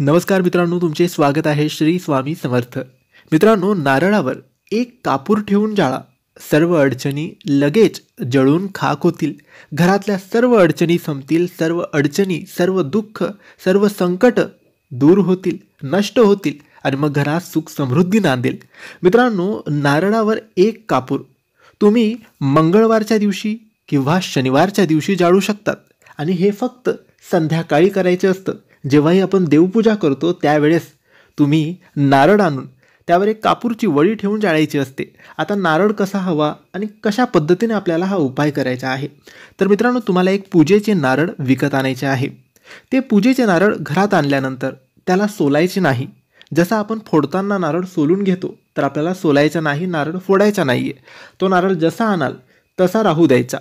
नमस्कार मित्रांनो तुमचे स्वागत आहे श्री स्वामी समर्थ मित्रांनो नारळावर एक कापूर ठेवून जाळा सर्व अडचणी लगेच जळून खाक होतील घरातल्या सर्व अडचणी संपतील सर्व अडचणी सर्व दुःख सर्व संकट दूर होतील नष्ट होतील आणि मग घरात सुख समृद्धी नांदेल मित्रांनो नारळावर एक कापूर तुम्ही मंगळवारच्या दिवशी किंवा शनिवारच्या दिवशी जाळू शकतात आणि हे फक्त संध्याकाळी करायचे असतं जेव्हाही आपण देवपूजा करतो त्यावेळेस तुम्ही नारळ आणून त्यावर एक कापूरची वळी ठेवून जाळायची असते आता नारळ कसा हवा आणि कशा पद्धतीने आपल्याला हा उपाय करायचा आहे तर मित्रांनो तुम्हाला एक पूजेचे नारळ विकत आणायचे आहे ते पूजेचे नारळ घरात आणल्यानंतर त्याला सोलायचे नाही जसा आपण फोडताना नारळ सोलून घेतो तर आपल्याला सोलायचा नाही नारळ फोडायचा नाही आहे तो नारळ जसा आणाल तसा राहू द्यायचा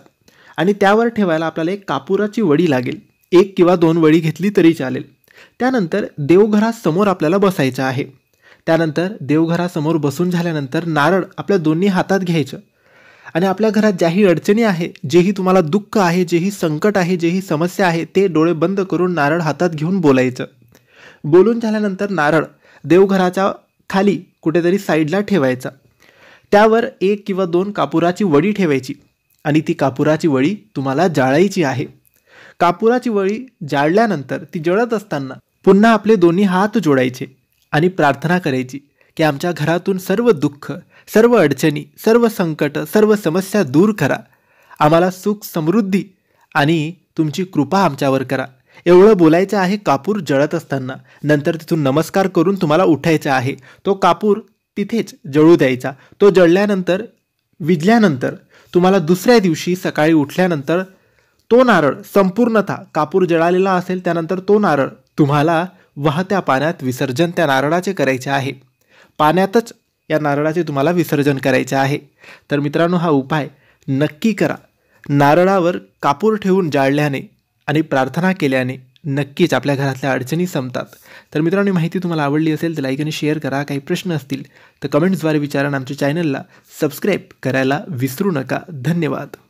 आणि त्यावर ठेवायला आपल्याला एक कापुराची वडी लागेल एक किंवा दोन वडी घेतली तरी चालेल त्यानंतर देवघरासमोर आपल्याला बसायचं आहे त्यानंतर देवघरासमोर बसून झाल्यानंतर नारळ आपल्या दोन्ही हातात घ्यायचं आणि आपल्या घरात ज्याही अडचणी आहे जेही तुम्हाला दुःख आहे जेही संकट आहे जेही समस्या आहे ते डोळे बंद करून नारळ हातात घेऊन बोलायचं बोलून झाल्यानंतर नारळ देवघराच्या खाली कुठेतरी साईडला ठेवायचा त्यावर एक किंवा दोन कापुराची वडी ठेवायची आणि ती कापुराची वडी तुम्हाला जाळायची आहे कापुराची वळी जाळल्यानंतर ती जळत असताना पुन्हा आपले दोन्ही हात जोडायचे आणि प्रार्थना करायची की आमच्या घरातून सर्व दुःख सर्व अडचणी सर्व संकट सर्व समस्या दूर करा आम्हाला सुख समृद्धी आणि तुमची कृपा आमच्यावर करा एवढं बोलायचं आहे कापूर जळत असताना नंतर तिथून नमस्कार करून तुम्हाला उठायचा आहे तो कापूर तिथेच जळू द्यायचा तो जळल्यानंतर विजल्यानंतर तुम्हाला दुसऱ्या दिवशी सकाळी उठल्यानंतर तो नारळ संपूर्णतः कापूर जळालेला असेल त्यानंतर तो नारळ तुम्हाला वाहत्या पाण्यात विसर्जन त्या नारळाचे करायचे आहे पाण्यातच या नारळाचे तुम्हाला विसर्जन करायचे आहे तर मित्रांनो हा उपाय नक्की करा नारळावर कापूर ठेवून जाळल्याने आणि प्रार्थना केल्याने नक्कीच आपल्या घरातल्या अडचणी संपतात तर मित्रांनो माहिती तुम्हाला आवडली असेल तर लाईक आणि शेअर करा काही प्रश्न असतील तर कमेंट्सद्वारे विचारा आमच्या चॅनलला सबस्क्राईब करायला विसरू नका धन्यवाद